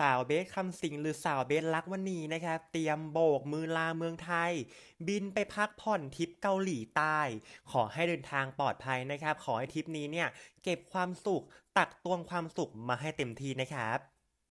สาวเบสคำสิงหรือสาวเบสลักวันนี้นะครับ เตรียมโบกมือลาเมืองไทย บินไปพักผ่อนทริปเกาหลีใต้ขอให้เดินทางปลอดภัยนะครับ ขอให้ทริปนี้เนี่ย เก็บความสุขตักตวงความสุขมาให้เต็มที่นะครับ